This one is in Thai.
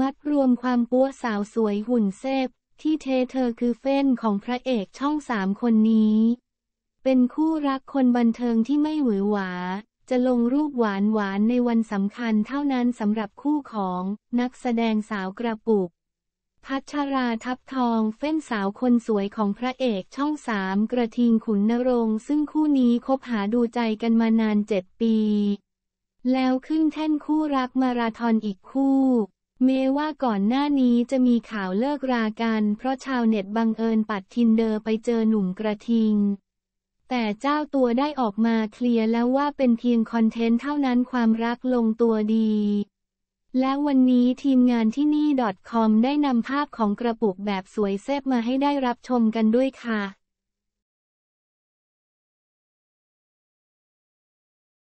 มัดรวมความปั้วสาวสวยหุ่นเซฟที่เทเธอคือเฟ้นของพระเอกช่องสามคนนี้ เป็นคู่รักคนบันเทิงที่ไม่หวือหวาจะลงรูปหวานหวานในวันสำคัญเท่านั้นสำหรับคู่ของ นักแสดงสาวกระปุก พัชราทับทอง เฟ้นสาวคนสวยของพระเอกช่องสามกระทิงขุนนรงซึ่งคู่นี้คบหาดูใจกันมานานเจ็ดปี แล้วขึ้นแท่นคู่รักมาราธอนอีกคู่เม้ว่าก่อนหน้านี้จะมีข่าวเลิกรากัน เพราะชาวเน็ตบังเอิญปัดทินเดอร์ไปเจอหนุ่มกระทิง แต่เจ้าตัวได้ออกมาเคลียร์แล้วว่าเป็นเพียงคอนเทนต์เท่านั้นความรักลงตัวดีและวันนี้ทีมงานที่นี่ .com ได้นำภาพของกระปุกแบบสวยเซฟบมาให้ได้รับชมกันด้วยค่ะ